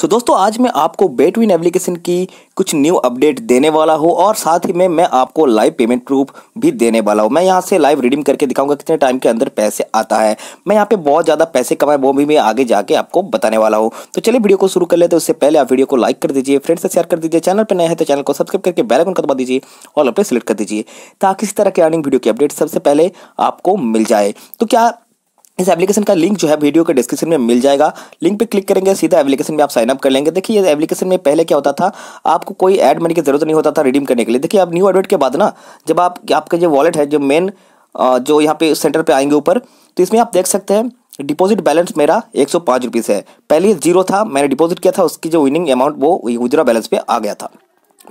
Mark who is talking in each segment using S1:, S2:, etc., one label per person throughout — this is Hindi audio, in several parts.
S1: सो so, दोस्तों आज मैं आपको बेटविन एप्लीकेशन की कुछ न्यू अपडेट देने वाला हूँ और साथ ही में मैं आपको लाइव पेमेंट प्रूफ भी देने वाला हूँ मैं यहाँ से लाइव रिडीम करके दिखाऊंगा कितने टाइम के अंदर पैसे आता है मैं यहाँ पे बहुत ज़्यादा पैसे कमाए वो भी मैं आगे जाके आपको बताने वाला हूँ तो चलिए वीडियो को शुरू कर लेते हैं उससे पहले आप वीडियो को लाइक कर दीजिए फ्रेंड से शेयर कर दीजिए चैनल पर नए हैं तो चैनल को सब्सक्राइब करके बैलकन करवा दीजिए और अपने सेलेक्ट कर दीजिए ताकि इस तरह की अर्निंग वीडियो की अपडेट सबसे पहले आपको मिल जाए तो क्या इस एप्लीकेशन का लिंक जो है वीडियो के डिस्क्रिप्शन में मिल जाएगा लिंक पे क्लिक करेंगे सीधा एप्लीकेशन में आप साइन अप कर लेंगे देखिए ये एप्लीकेशन में पहले क्या होता था आपको कोई ऐड मनी की जरूरत नहीं होता था रिडीम करने के लिए देखिए आप न्यू एडवेट के बाद ना जब आप आपके जो वॉलेट है जो मेन जो यहाँ पे सेंटर पर आएंगे ऊपर तो इसमें आप देख सकते हैं डिपॉजिट बैलेंस मेरा एक सौ है पहले जीरो था मैंने डिपॉजिट किया था उसकी जो विनिंग अमाउंट वो उजरा बैलेंस पे आ गया था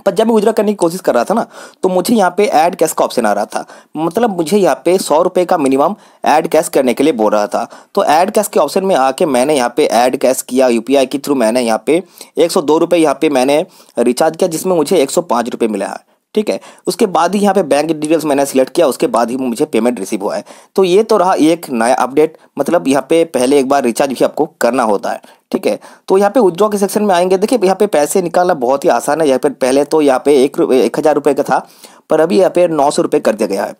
S1: पंजाबी जब मैं करने की कोशिश कर रहा था ना तो मुझे यहाँ पे ऐड कैश का ऑप्शन आ रहा था मतलब मुझे यहाँ पे सौ रुपये का मिनिमम ऐड कैश करने के लिए बोल रहा था तो ऐड कैश के ऑप्शन में आके मैंने यहाँ पे ऐड कैश किया यू के थ्रू मैंने यहाँ पे एक सौ दो मैंने रिचार्ज किया जिसमें मुझे एक सौ मिला है ठीक है उसके बाद ही यहाँ पे बैंक डिटेल्स मैंने सिलेक्ट किया उसके बाद ही मुझे पेमेंट रिसीव हुआ है तो ये तो रहा एक नया अपडेट मतलब यहाँ पे पहले एक बार रिचार्ज भी आपको करना होता है ठीक है तो यहाँ पे उज्जवल के सेक्शन में आएंगे देखिए यहाँ पे पैसे निकालना बहुत ही आसान है यहाँ पे पहले तो यहाँ पे एक एक हज़ार रुपये का था पर अभी यहाँ पे नौ सौ रुपये कर दिया गया है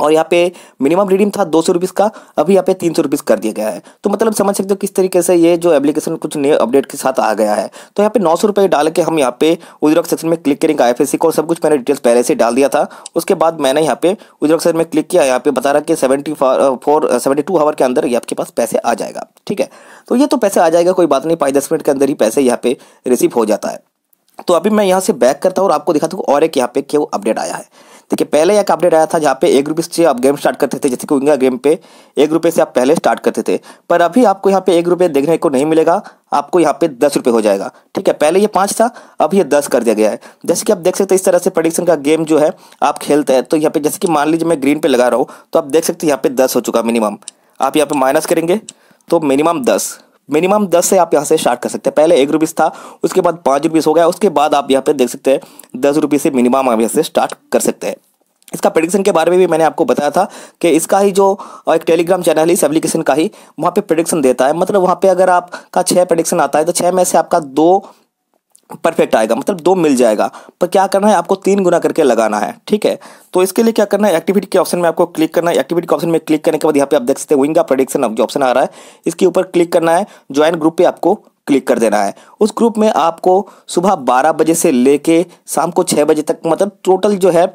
S1: और यहाँ पे मिनिमम रिडीम था दो सौ रुपीज़ का अभी यहाँ पे तीन सौ रुपीज़ कर दिया गया है तो मतलब समझ सकते हो किस तरीके से ये जो एप्लीकेशन कुछ नए अपडेट के साथ आ गया है तो यहाँ पे नौ सौ रुपये डाल के हम यहाँ पे उद्योग सेक्शन में क्लिक करेंगे आई एफ और सब कुछ मैंने डिटेल्स पहले से डाल दिया था उसके बाद मैंने यहाँ पे उद्योग सेक्शन में क्लिक किया यहाँ पे बता रहा कि seventy four seventy two hour के अंदर ये आपके पास पैसे आ जाएगा ठीक है तो ये तो पैसे आ जाएगा कोई बात नहीं पाँच दस मिनट के अंदर ही पैसे यहाँ पे रिसीव हो जाता है तो अभी मैं यहाँ से बैक करता हूँ और आपको दिखाता हूँ और एक यहाँ पे क्यों अपडेट आया है देखिए पहले एक अपडेट आया था जहाँ पे एक रुपये से आप गेम स्टार्ट करते थे जैसे कि उंगा गेम पे एक रुपये से आप पहले स्टार्ट करते थे पर अभी आपको यहाँ पे एक रुपये देखने को नहीं मिलेगा आपको यहाँ पे दस रुपये हो जाएगा ठीक है पहले ये पाँच था अब ये दस कर दिया गया है जैसे कि आप देख सकते हैं इस तरह से प्रडिक्शन का गेम जो है आप खेलते हैं तो यहाँ पे जैसे कि मान लीजिए मैं ग्रीन पे लगा रहा हूँ तो आप देख सकते हैं यहाँ पे दस हो चुका मिनिमम आप यहाँ पे माइनस करेंगे तो मिनिमम दस मिनिमम दस से आप यहाँ से स्टार्ट कर सकते हैं पहले एक रुपीज़ था उसके बाद पाँच रुपीज़ हो गया उसके बाद आप यहाँ पे देख सकते हैं दस रुपीज़ से मिनिमम आप यहाँ से स्टार्ट कर सकते हैं इसका प्रडिक्शन के बारे में भी मैंने आपको बताया था कि इसका ही जो एक टेलीग्राम चैनल है इस एप्लीकेशन का ही वहाँ पे प्रडिक्शन देता है मतलब वहाँ पे अगर आपका छः प्रडिक्शन आता है तो छः में से आपका दो परफेक्ट आएगा मतलब दो मिल जाएगा पर क्या करना है आपको तीन गुना करके लगाना है ठीक है तो इसके लिए क्या करना है एक्टिविटी के ऑप्शन में आपको क्लिक करना है एक्टिविटी के ऑप्शन में क्लिक करने के बाद यहाँ पे आप देख सकते हैं विंग का प्रोडिक्शन जो ऑप्शन आ रहा है इसके ऊपर क्लिक करना है ज्वाइन ग्रुप पे आपको क्लिक कर देना है उस ग्रुप में आपको सुबह बारह बजे से लेके शाम को छः बजे तक मतलब टोटल जो है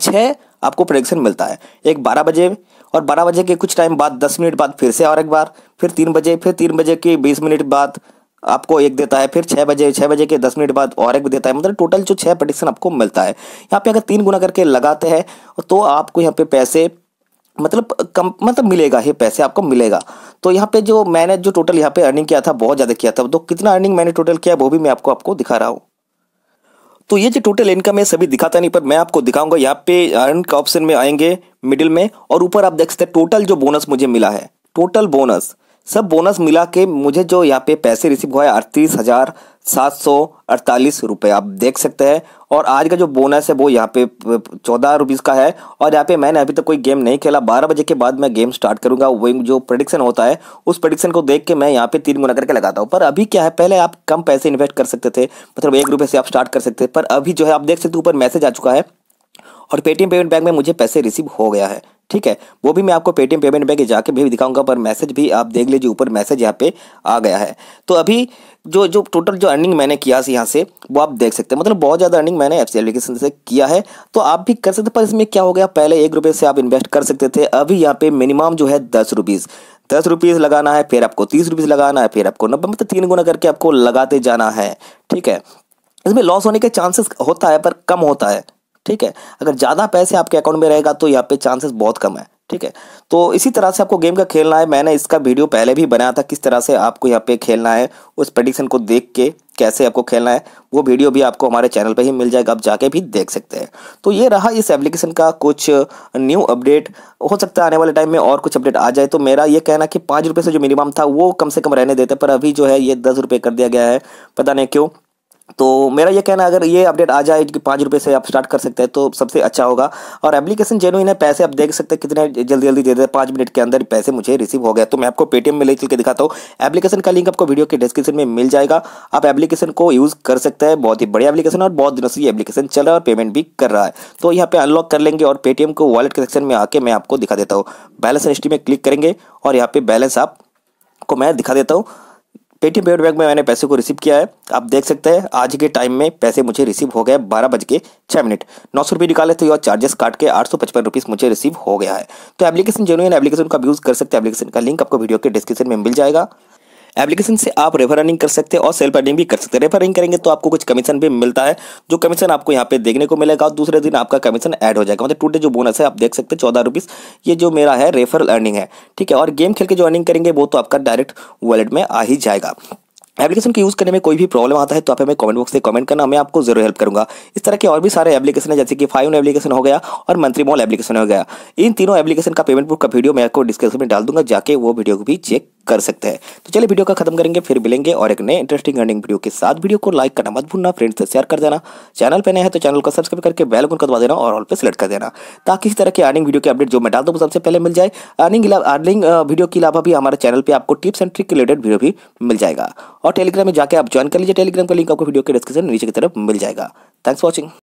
S1: छः आपको प्रोडिक्शन मिलता है एक बारह बजे और बारह बजे के कुछ टाइम बाद दस मिनट बाद फिर से और एक बार फिर तीन बजे फिर तीन बजे के बीस मिनट बाद आपको एक देता है फिर छः बजे छः बजे के दस मिनट बाद और एक देता है मतलब टोटल जो छः प्रडिक्शन आपको मिलता है यहाँ पे अगर तीन गुना करके लगाते हैं तो आपको यहाँ पे पैसे मतलब कम मतलब मिलेगा ये पैसे आपको मिलेगा तो यहाँ पे जो मैंने जो टोटल यहाँ पे अर्निंग किया था बहुत ज़्यादा किया था तो कितना अर्निंग मैंने टोटल किया वो भी मैं आपको आपको दिखा रहा हूँ तो ये जो टोटल इनकम है सभी दिखाता नहीं पर मैं आपको दिखाऊंगा यहाँ पे अर्न का ऑप्शन में आएंगे मिडिल में और ऊपर आप देख सकते हैं टोटल जो बोनस मुझे मिला है टोटल बोनस सब बोनस मिला के मुझे जो यहाँ पे पैसे रिसीव हुआ है अड़तीस हज़ार सात सौ अड़तालीस रुपये आप देख सकते हैं और आज का जो बोनस है वो यहाँ पे चौदह रुपीज़ का है और यहाँ पे मैंने अभी तक तो कोई गेम नहीं खेला बारह बजे के बाद मैं गेम स्टार्ट करूँगा वही जो प्रडिक्शन होता है उस प्रडिक्शन को देख के मैं यहाँ पे तीन गुना करके लगाता हूँ पर अभी क्या है पहले आप कम पैसे इन्वेस्ट कर सकते थे मतलब एक रुपये से आप स्टार्ट कर सकते थे पर अभी जो है आप देख सकते हो ऊपर मैसेज आ चुका है और पेटीएम पेमेंट बैंक में मुझे पैसे रिसीव हो गया है ठीक है वो भी मैं आपको पेटीएम पेमेंट बैंक जाके भी दिखाऊंगा पर मैसेज भी आप देख लीजिए ऊपर मैसेज यहाँ पे आ गया है तो अभी जो जो टोटल जो अर्निंग मैंने किया यहाँ से वो आप देख सकते हैं मतलब बहुत ज़्यादा अर्निंग मैंने एफ एप्लीकेशन से किया है तो आप भी कर सकते पर इसमें क्या हो गया पहले एक रुपये से आप इन्वेस्ट कर सकते थे अभी यहाँ पे मिनिमम जो है दस रुपीज़ दस रुपीज़ लगाना है फिर आपको तीस रुपीज़ लगाना है फिर आपको नब्बे मतलब तीन गुना करके आपको लगाते जाना है ठीक है इसमें लॉस होने के चांसेस होता है पर कम होता है ठीक है अगर ज़्यादा पैसे आपके अकाउंट में रहेगा तो यहाँ पे चांसेस बहुत कम है ठीक है तो इसी तरह से आपको गेम का खेलना है मैंने इसका वीडियो पहले भी बनाया था किस तरह से आपको यहाँ पे खेलना है उस प्रडिक्शन को देख के कैसे आपको खेलना है वो वीडियो भी आपको हमारे चैनल पे ही मिल जाएगा आप जाके भी देख सकते हैं तो ये रहा इस एप्लीकेशन का कुछ न्यू अपडेट हो सकता है आने वाले टाइम में और कुछ अपडेट आ जाए तो मेरा ये कहना कि पाँच रुपये से जो मिनिमम था वो कम से कम रहने देते पर अभी जो है ये दस रुपये कर दिया गया है पता नहीं क्यों तो मेरा ये कहना अगर ये अपडेट आ जाए कि पाँच रुपये से आप स्टार्ट कर सकते हैं तो सबसे अच्छा होगा और एप्लीकेशन जेनुइन है पैसे आप देख सकते हैं कितने जल्दी जल्दी दे देते पाँच मिनट के अंदर पैसे मुझे रिसीव हो गए तो मैं आपको पेटीएम में ले चल के दिखाता हूँ एप्लीकेशन का लिंक आपको वीडियो के डिस्क्रिप्शन में मिल जाएगा आप एप्लीकेशन को यूज़ कर सकते हैं बहुत ही बढ़िया एप्लीकेशन और बहुत दिनों से ये एप्लीकेशन चल रहा है और पेमेंट भी कर रहा है तो यहाँ पर अनलॉक कर लेंगे और पेटीएम को वॉलेट के सेक्शन में आके मैं आपको दिखा देता हूँ बैलेंस हिस्ट्री में क्लिक करेंगे और यहाँ पर बैलेंस आपको मैं दिखा देता हूँ पेटीएम पेमेंट बैंक में मैंने पैसे को रिसीव किया है आप देख सकते हैं आज के टाइम में पैसे मुझे रिसीव हो गए बारह बज के छः मिनट नौ सौ रुपये निकाले थे और चार्जेस काट के आठ सौ पचपन रुपीज़ मुझे रिसीव हो गया है तो एप्लीकेशन जेनुअन एप्लीकेशन का यूज़ कर सकते हैं एप्लीकेशन का लिंक आपको वीडियो के डिस्क्रिप्शन में मिल जाएगा एप्लीकेशन से आप रेफर अर्निंग कर सकते हैं और सेल्फ अर्निंग भी कर सकते हैं रेफर अर्निंग करेंगे तो आपको कुछ कमीशन भी मिलता है जो कमीशन आपको यहाँ पे देखने को मिलेगा और दूसरे दिन आपका कमीशन ऐड हो जाएगा मतलब टूटे जो बोनस है आप देख सकते हैं चौदह रुपीज़ ये जो मेरा है रेफर अर्निंग है ठीक है और गेम खेल के जो अर्निंग करेंगे वो तो आपका डायरेक्ट वॉलेट में आ ही जाएगा एप्लीकेशन को यूज़ करने में कोई भी प्रॉब्लम आता है तो आप हमें कमेंट बॉक्स से कमेंट करना मैं आपको जरूर हेल्प करूंगा इस तरह के और भी सारे एप्लीकेशन है जैसे कि फाइव एप्लीकेशन हो गया और मंत्री मॉल एप्लीकेशन हो गया इन तीनों एप्लीकेशन का पेमेंट बुक का वीडियो मैं आपको डिस्क्रिप्शन में डाल दूंगा जाके वो वीडियो को भी चेक कर सकते हैं तो चलिए वीडियो का खत्म करेंगे फिर मिलेंगे और एक नए इंटरेस्टिंग अर्निंग वीडियो के साथ वीडियो को लाइक करना मत भूलना फ्रेंड्स से शेयर कर देना चैनल पर नए है तो चैनल को सब्सक्राइब करके बेल को दबा देना और ऑल पर सिलेक्ट कर देना ताकि इस तरह की अर्निंग वीडियो की अपडेट जो मैं डाल दूँ सबसे पहले मिल जाए अर्निंग अर्निंग वीडियो के अलावा भी हमारे चैनल पर आपको tips and trick related video भी मिल जाएगा और टेलीग्राम में जाकर आप ज्वाइन कर लीजिए टेलीग्राम का लिंक आपको वीडियो के डिस्क्रिप्शन नीचे की तरफ मिल जाएगा थैंक्स वॉचिंग